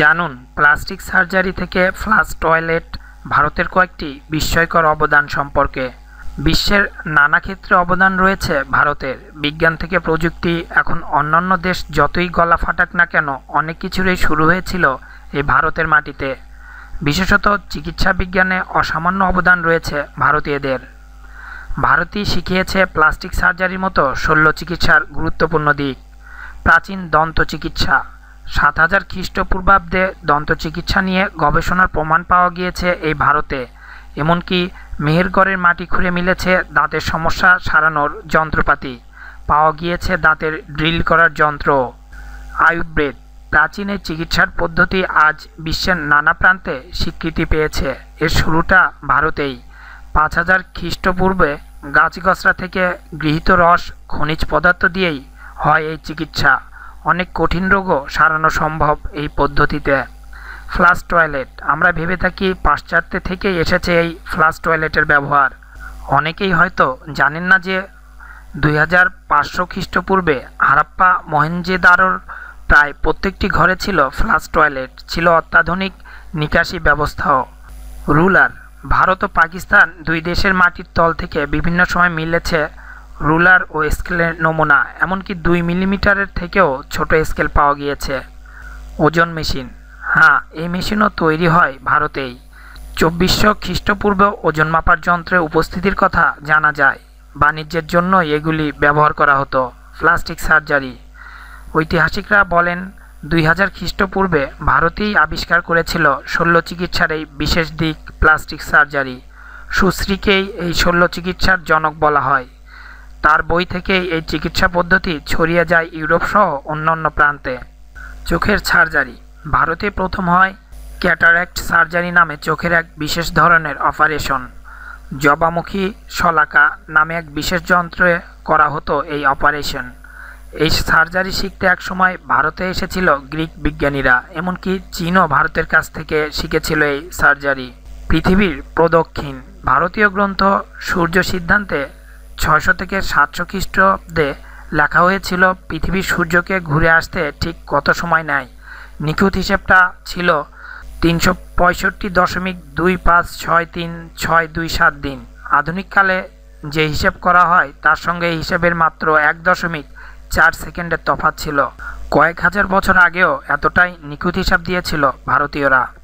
জানুন plastic surgery থেকে flush toilet ভারতের কয়েকটি বিস্ময়কর অবদান সম্পর্কে বিশ্বের নানা ক্ষেত্রে অবদান রয়েছে ভারতের বিজ্ঞান থেকে প্রযুক্তি এখন অন্যান্য দেশ যতই গলা ফাটাক না কেন অনেক কিছুরই শুরু হয়েছিল এই ভারতের মাটিতে বিশেষত চিকিৎসা বিজ্ঞানে অসামান্য অবদান রয়েছে ভারতীয়দের ভারতই শিখিয়েছে প্লাস্টিক সার্জারির মতো শল্য চিকিৎসার গুরুত্বপূর্ণ দিক প্রাচীন দন্ত চিকিৎসা সাত হাজার খ্রিস্টপূর্বাব্দে দন্ত চিকিৎসা নিয়ে গবেষণার প্রমাণ পাওয়া গিয়েছে এই ভারতে এমনকি মেহেরগড়ের মাটি খুঁড়ে মিলেছে দাঁতের সমস্যা সারানোর যন্ত্রপাতি পাওয়া গিয়েছে দাঁতের ড্রিল করার যন্ত্র আয়ুর্বেদ প্রাচীন এই চিকিৎসার পদ্ধতি আজ বিশ্বের নানা প্রান্তে স্বীকৃতি পেয়েছে এর শুরুটা ভারতেই পাঁচ হাজার খ্রিস্টপূর্বে গাছগছরা থেকে গৃহীত রস খনিজ পদার্থ দিয়েই হয় এই চিকিৎসা অনেক কঠিন রোগও সারানো সম্ভব এই পদ্ধতিতে ফ্লাশ টয়লেট আমরা ভেবে থাকি পাশ্চাত্যে থেকেই এসেছে এই ফ্লাশ টয়লেটের ব্যবহার অনেকেই হয়তো জানেন না যে দুই হাজার পাঁচশো খ্রিস্টপূর্বে হারাপ্পা মহেঞ্জেদারোর প্রায় প্রত্যেকটি ঘরে ছিল ফ্লাশ টয়লেট ছিল অত্যাধুনিক নিকাশি ব্যবস্থাও রুলার ভারত ও পাকিস্তান দুই দেশের মাটির তল থেকে বিভিন্ন সময় মিলেছে রুলার ও স্কেলের নমুনা এমনকি দুই মিলিমিটারের থেকেও ছোট স্কেল পাওয়া গিয়েছে ওজন মেশিন হ্যাঁ এই মেশিনও তৈরি হয় ভারতেই চব্বিশশো খ্রিস্টপূর্ব ওজন মাপার যন্ত্রে উপস্থিতির কথা জানা যায় বাণিজ্যের জন্য এগুলি ব্যবহার করা হতো প্লাস্টিক সার্জারি ঐতিহাসিকরা বলেন দুই হাজার খ্রিস্টপূর্বে ভারতেই আবিষ্কার করেছিল শল্য চিকিৎসার এই বিশেষ দিক প্লাস্টিক সার্জারি সুশ্রীকেই এই শল্য চিকিৎসার জনক বলা হয় তার বই থেকেই এই চিকিৎসা পদ্ধতি ছড়িয়ে যায় ইউরোপসহ অন্যান্য প্রান্তে চোখের সার্জারি ভারতে প্রথম হয় ক্যাটারাক্ট সার্জারি নামে চোখের এক বিশেষ ধরনের অপারেশন জবামুখী শলাকা নামে এক বিশেষ যন্ত্রে করা হতো এই অপারেশন এই সার্জারি শিখতে এক সময় ভারতে এসেছিল গ্রিক বিজ্ঞানীরা এমনকি চীনও ভারতের কাছ থেকে শিখেছিল এই সার্জারি পৃথিবীর প্রদক্ষিণ ভারতীয় গ্রন্থ সূর্য সিদ্ধান্তে ছয়শো থেকে সাতশো খ্রিস্টাব্দে লেখা হয়েছিল পৃথিবীর সূর্যকে ঘুরে আসতে ঠিক কত সময় নেয় নিখুঁত হিসেবটা ছিল তিনশো পঁয়ষট্টি দশমিক দুই পাঁচ ছয় তিন ছয় দুই সাত দিন আধুনিককালে যে হিসেব করা হয় তার সঙ্গে হিসেবের মাত্র এক দশমিক চার সেকেন্ডের তফাত ছিল কয়েক হাজার বছর আগেও এতটাই নিখুঁত হিসাব দিয়েছিল ভারতীয়রা